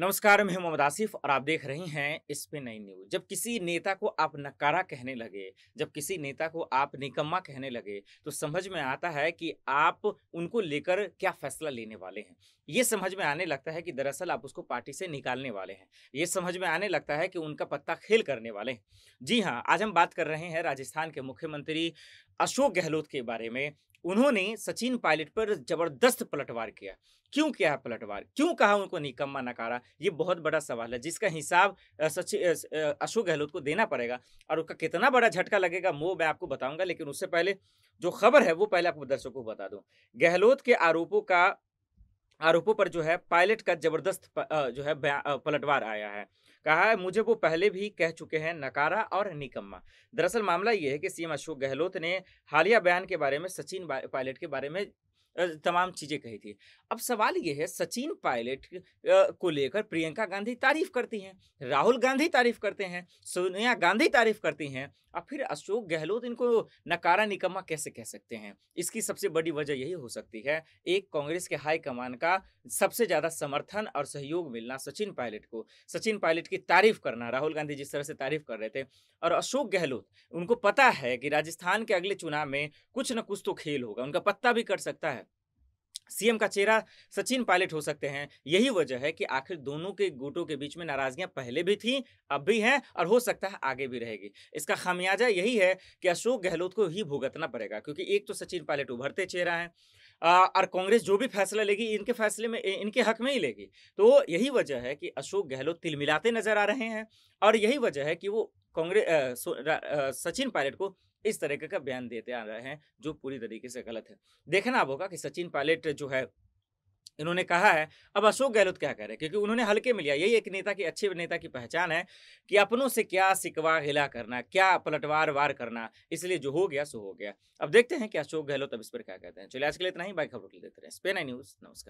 नमस्कार मैं मोहम्मद आसिफ और आप देख रहे हैं इस पे नई न्यूज जब किसी नेता को आप नकारा कहने लगे जब किसी नेता को आप निकम्मा कहने लगे तो समझ में आता है कि आप उनको लेकर क्या फैसला लेने वाले हैं ये समझ में आने लगता है कि दरअसल आप उसको पार्टी से निकालने वाले हैं ये समझ में आने लगता है कि उनका पत्ता खेल करने वाले हैं जी हाँ आज हम बात कर रहे हैं राजस्थान के मुख्यमंत्री अशोक गहलोत के बारे में उन्होंने सचिन पायलट पर जबरदस्त पलटवार किया क्यों किया पलटवार क्यों कहा उनको निकम्मा नकारा ये बहुत बड़ा सवाल है जिसका हिसाब सचिन अशोक गहलोत को देना पड़ेगा और उसका कितना बड़ा झटका लगेगा वो मैं आपको बताऊंगा लेकिन उससे पहले जो खबर है वो पहले आपको दर्शकों को बता दूं गहलोत के आरोपों का आरोपों पर जो है पायलट का जबरदस्त जो है पलटवार आया है कहा है मुझे वो पहले भी कह चुके हैं नकारा और निकम्मा दरअसल मामला ये है कि सीएम अशोक गहलोत ने हालिया बयान के बारे में सचिन पायलट के बारे में तमाम चीजें कही थी अब सवाल ये है सचिन पायलट को लेकर प्रियंका गांधी तारीफ करती हैं राहुल गांधी तारीफ करते हैं सोनिया गांधी तारीफ करती हैं और फिर अशोक गहलोत इनको नकारा निकम्मा कैसे कह सकते हैं इसकी सबसे बड़ी वजह यही हो सकती है एक कांग्रेस के हाईकमान का सबसे ज्यादा समर्थन और सहयोग मिलना सचिन पायलट को सचिन पायलट की तारीफ करना राहुल गांधी जिस तरह से तारीफ कर रहे थे और अशोक गहलोत उनको पता है कि राजस्थान के अगले चुनाव में कुछ ना कुछ तो खेल होगा उनका पत्ता भी कट सकता है सीएम का चेहरा सचिन पायलट हो सकते हैं यही वजह है कि आखिर दोनों के गुटों के बीच में नाराजगियां पहले भी थीं अब भी हैं और हो सकता है आगे भी रहेगी इसका खामियाजा यही है कि अशोक गहलोत को ही भुगतना पड़ेगा क्योंकि एक तो सचिन पायलट उभरते चेहरा है और कांग्रेस जो भी फैसला लेगी इनके फैसले में इनके हक में ही लेगी तो यही वजह है कि अशोक गहलोत तिलमिलाते नजर आ रहे हैं और यही वजह है कि वो कांग्रेस सचिन पायलट को इस तरीके का बयान देते आ रहे हैं जो पूरी तरीके से गलत है देखना आप होगा कि सचिन पायलट जो है इन्होंने कहा है अब अशोक गहलोत क्या कह रहे हैं क्योंकि उन्होंने हल्के में लिया यही एक नेता की अच्छे नेता की पहचान है कि अपनों से क्या सिकवा हिला करना क्या पलटवार वार करना इसलिए जो हो गया सो हो गया अब देखते हैं कि अशोक गहलोत अब इस पर क्या कहते हैं चलिए आज के लिए इतना ही बाकी खबर के लिए देते रहे स्पेन आई न्यूज नमस्कार